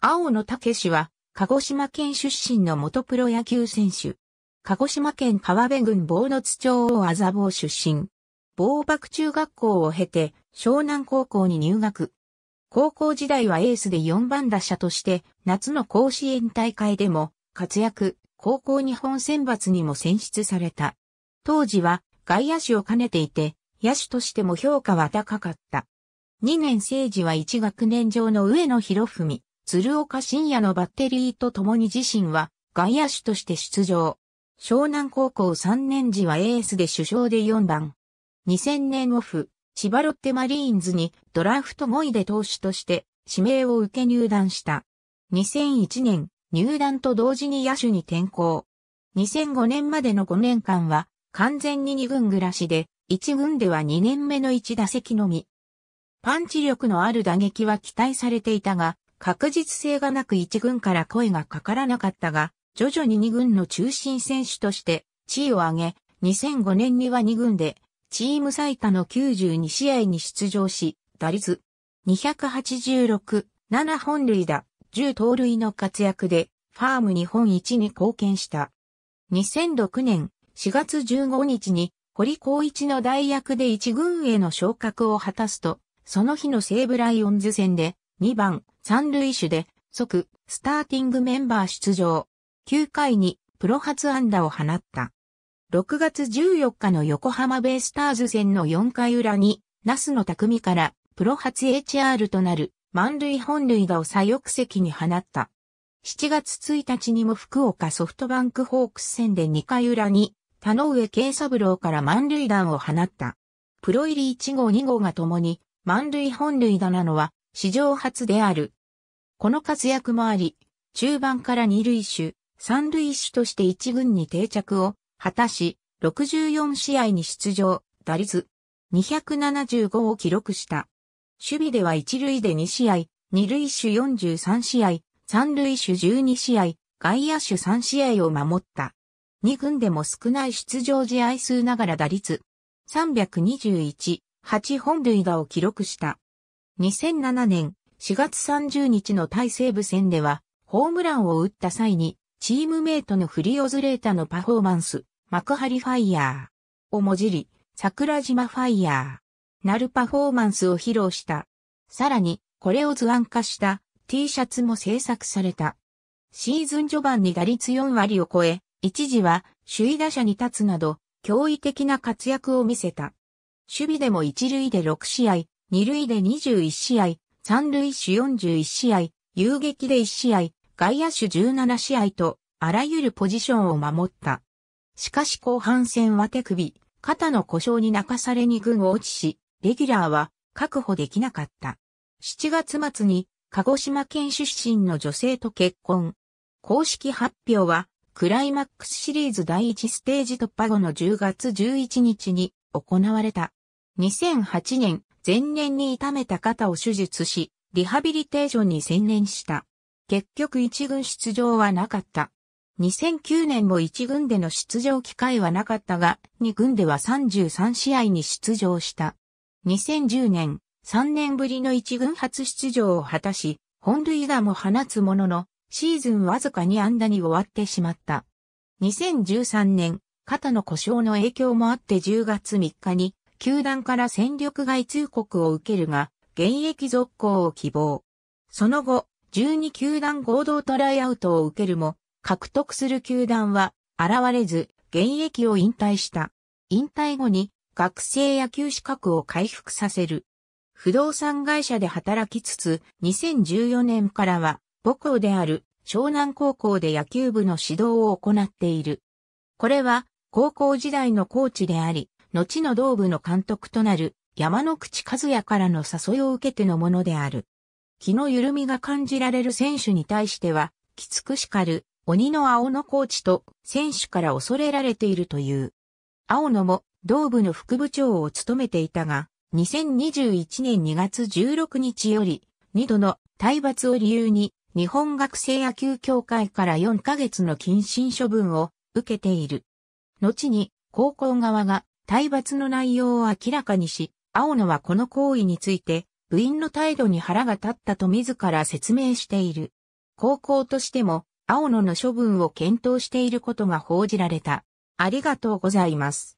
青野武氏は、鹿児島県出身の元プロ野球選手。鹿児島県川辺郡坊津町を麻坊出身。坊爆中学校を経て、湘南高校に入学。高校時代はエースで4番打者として、夏の甲子園大会でも活躍、高校日本選抜にも選出された。当時は外野手を兼ねていて、野手としても評価は高かった。2年生時は1学年上の上野博文。鶴岡深夜のバッテリーと共に自身は外野手として出場。湘南高校3年時はエースで首相で4番。2000年オフ、千葉ロッテマリーンズにドラフト5位で投手として指名を受け入団した。2001年、入団と同時に野手に転向。2005年までの5年間は完全に2軍暮らしで、1軍では2年目の1打席のみ。パンチ力のある打撃は期待されていたが、確実性がなく一軍から声がかからなかったが、徐々に二軍の中心選手として地位を上げ、2005年には二軍でチーム最多の92試合に出場し、打率286、7本塁打、10盗塁の活躍で、ファーム日本一に貢献した。2006年4月15日に、堀光一の代役で一軍への昇格を果たすと、その日の西武ライオンズ戦で、2番、三塁手で即スターティングメンバー出場。9回にプロ初安打を放った。6月14日の横浜ベイスターズ戦の4回裏に、ナスの匠からプロ初 HR となる満塁本塁打を左翼席に放った。7月1日にも福岡ソフトバンクホークス戦で2回裏に、田上慶三郎から満塁弾を放った。プロ入り1号2号が共に満塁本塁打なのは史上初である。この活躍もあり、中盤から二塁手、三塁手として一軍に定着を果たし、64試合に出場、打率275を記録した。守備では一塁で2試合、二塁手43試合、三塁手12試合、外野手3試合を守った。二軍でも少ない出場試合数ながら打率321、8本塁打を記録した。2007年、4月30日の大西部戦では、ホームランを打った際に、チームメイトのフリオズレータのパフォーマンス、幕張ファイヤーをもじり、桜島ファイヤーなるパフォーマンスを披露した。さらに、これを図案化した T シャツも制作された。シーズン序盤に打率4割を超え、一時は首位打者に立つなど、驚異的な活躍を見せた。守備でも1塁で6試合、2塁で21試合、三塁手41試合、遊撃で1試合、外野手17試合と、あらゆるポジションを守った。しかし後半戦は手首、肩の故障に泣かされに軍を落ちし、レギュラーは確保できなかった。7月末に鹿児島県出身の女性と結婚。公式発表はクライマックスシリーズ第1ステージ突破後の10月11日に行われた。2008年前年に痛めた肩を手術し、リハビリテーションに専念した。結局一軍出場はなかった。2009年も一軍での出場機会はなかったが、二軍では33試合に出場した。2010年、3年ぶりの一軍初出場を果たし、本塁打も放つものの、シーズンわずかに安打に終わってしまった。2013年、肩の故障の影響もあって10月3日に球団から戦力外通告を受けるが、現役続行を希望。その後、12球団合同トライアウトを受けるも、獲得する球団は現れず、現役を引退した。引退後に学生野球資格を回復させる。不動産会社で働きつつ、2014年からは母校である湘南高校で野球部の指導を行っている。これは高校時代のコーチであり、後の道部の監督となる山之口和也からの誘いを受けてのものである。気の緩みが感じられる選手に対しては、きつく叱る、鬼の青野コーチと選手から恐れられているという。青野も道部の副部長を務めていたが、2021年2月16日より、2度の体罰を理由に、日本学生野球協会から4ヶ月の謹慎処分を受けている。後に、高校側が体罰の内容を明らかにし、青野はこの行為について、部員の態度に腹が立ったと自ら説明している。高校としても、青野の処分を検討していることが報じられた。ありがとうございます。